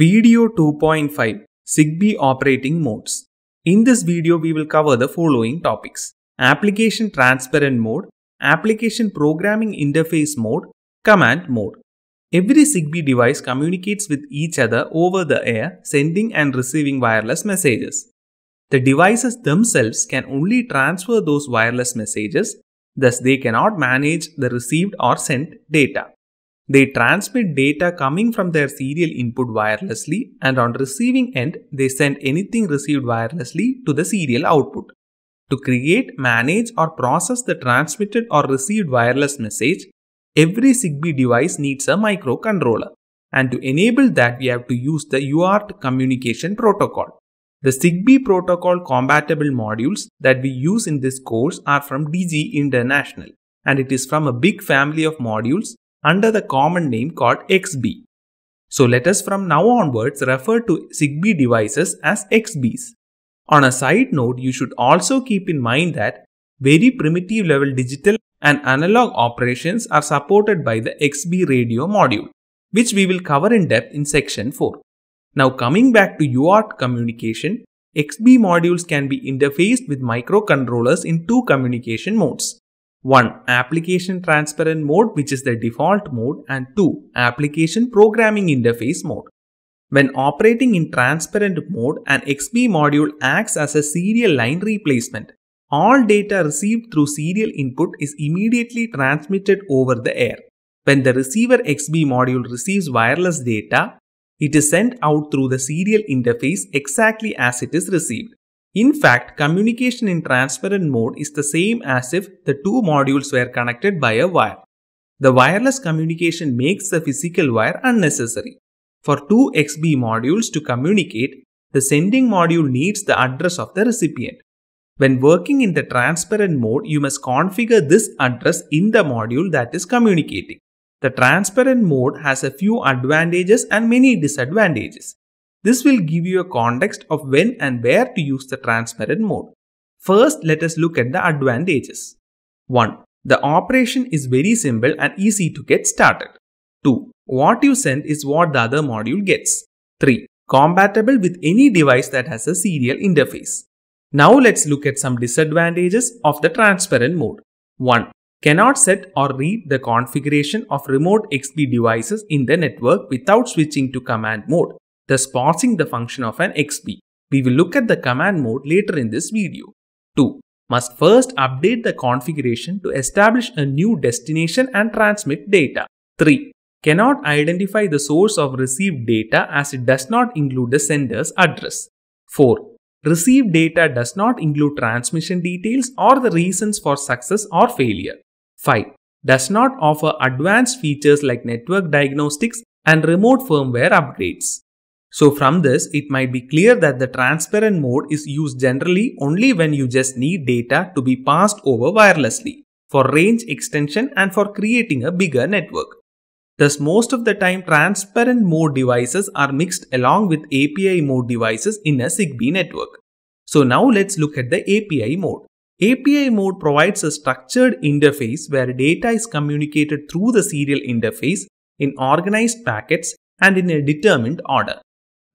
Video 2.5 ZigBee Operating Modes In this video, we will cover the following topics. Application Transparent Mode, Application Programming Interface Mode, Command Mode. Every ZigBee device communicates with each other over the air, sending and receiving wireless messages. The devices themselves can only transfer those wireless messages, thus they cannot manage the received or sent data. They transmit data coming from their serial input wirelessly and on receiving end they send anything received wirelessly to the serial output. To create, manage or process the transmitted or received wireless message, every Zigbee device needs a microcontroller. And to enable that we have to use the UART communication protocol. The Zigbee protocol compatible modules that we use in this course are from DG International and it is from a big family of modules under the common name called XB. So let us from now onwards refer to ZigBee devices as XBs. On a side note, you should also keep in mind that very primitive level digital and analog operations are supported by the XB radio module, which we will cover in depth in section 4. Now coming back to UART communication, XB modules can be interfaced with microcontrollers in two communication modes. 1. Application transparent mode which is the default mode and 2. Application programming interface mode. When operating in transparent mode, an XP module acts as a serial line replacement. All data received through serial input is immediately transmitted over the air. When the receiver XB module receives wireless data, it is sent out through the serial interface exactly as it is received. In fact, communication in transparent mode is the same as if the two modules were connected by a wire. The wireless communication makes the physical wire unnecessary. For two XB modules to communicate, the sending module needs the address of the recipient. When working in the transparent mode, you must configure this address in the module that is communicating. The transparent mode has a few advantages and many disadvantages. This will give you a context of when and where to use the transparent mode. First, let us look at the advantages. 1. The operation is very simple and easy to get started. 2. What you send is what the other module gets. 3. Compatible with any device that has a serial interface. Now let's look at some disadvantages of the transparent mode. 1. Cannot set or read the configuration of remote XP devices in the network without switching to command mode thus passing the function of an XP. We will look at the command mode later in this video. 2. Must first update the configuration to establish a new destination and transmit data. 3. Cannot identify the source of received data as it does not include the sender's address. 4. Received data does not include transmission details or the reasons for success or failure. 5. Does not offer advanced features like network diagnostics and remote firmware upgrades. So from this, it might be clear that the transparent mode is used generally only when you just need data to be passed over wirelessly, for range extension and for creating a bigger network. Thus, most of the time transparent mode devices are mixed along with API mode devices in a ZigBee network. So now let's look at the API mode. API mode provides a structured interface where data is communicated through the serial interface in organized packets and in a determined order.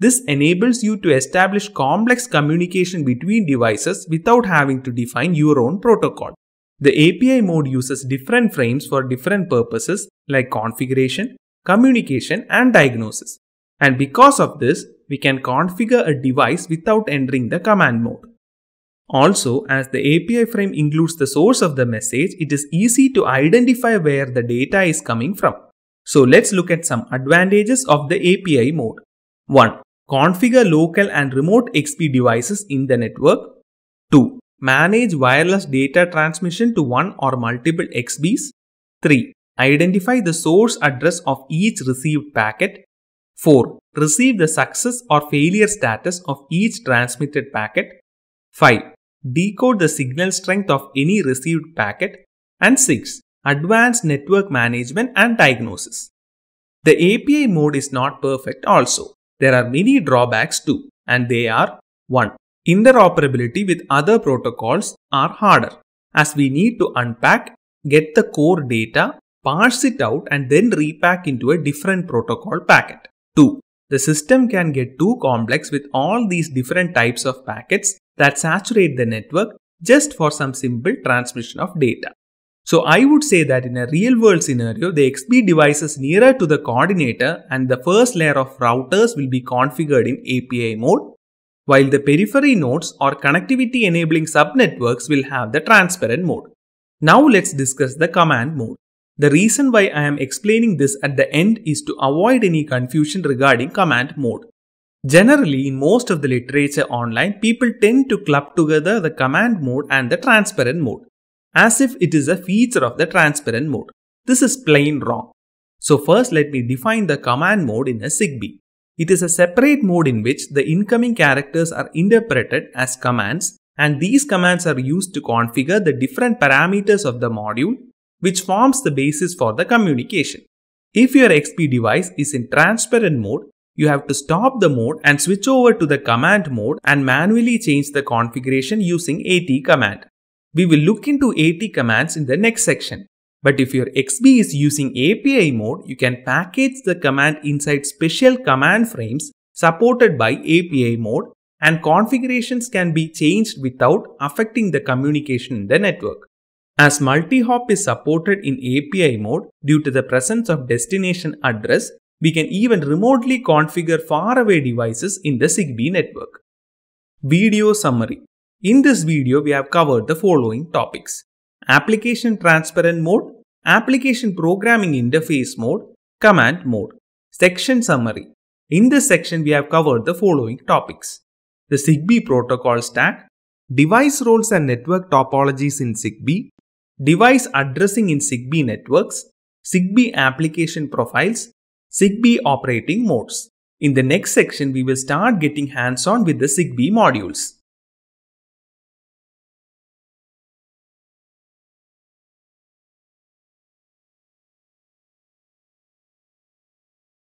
This enables you to establish complex communication between devices without having to define your own protocol. The API mode uses different frames for different purposes like configuration, communication and diagnosis. And because of this, we can configure a device without entering the command mode. Also, as the API frame includes the source of the message, it is easy to identify where the data is coming from. So let's look at some advantages of the API mode. 1 configure local and remote XP devices in the network. 2. Manage wireless data transmission to one or multiple XBs. 3. Identify the source address of each received packet. 4. Receive the success or failure status of each transmitted packet. 5. Decode the signal strength of any received packet. And 6. Advanced network management and diagnosis. The API mode is not perfect also. There are many drawbacks too, and they are 1. Interoperability with other protocols are harder, as we need to unpack, get the core data, parse it out, and then repack into a different protocol packet. 2. The system can get too complex with all these different types of packets that saturate the network just for some simple transmission of data. So I would say that in a real world scenario, the XP device is nearer to the coordinator and the first layer of routers will be configured in API mode, while the periphery nodes or connectivity enabling subnetworks will have the transparent mode. Now let's discuss the command mode. The reason why I am explaining this at the end is to avoid any confusion regarding command mode. Generally, in most of the literature online, people tend to club together the command mode and the transparent mode as if it is a feature of the transparent mode. This is plain wrong. So first let me define the command mode in a ZigBee. It is a separate mode in which the incoming characters are interpreted as commands and these commands are used to configure the different parameters of the module which forms the basis for the communication. If your XP device is in transparent mode, you have to stop the mode and switch over to the command mode and manually change the configuration using AT command. We will look into AT commands in the next section. But if your XB is using API mode, you can package the command inside special command frames supported by API mode and configurations can be changed without affecting the communication in the network. As multi-hop is supported in API mode due to the presence of destination address, we can even remotely configure faraway devices in the ZigBee network. Video summary in this video, we have covered the following topics. Application Transparent Mode, Application Programming Interface Mode, Command Mode. Section Summary. In this section, we have covered the following topics. The ZigBee protocol stack, device roles and network topologies in ZigBee, device addressing in ZigBee networks, ZigBee application profiles, ZigBee operating modes. In the next section, we will start getting hands-on with the ZigBee modules.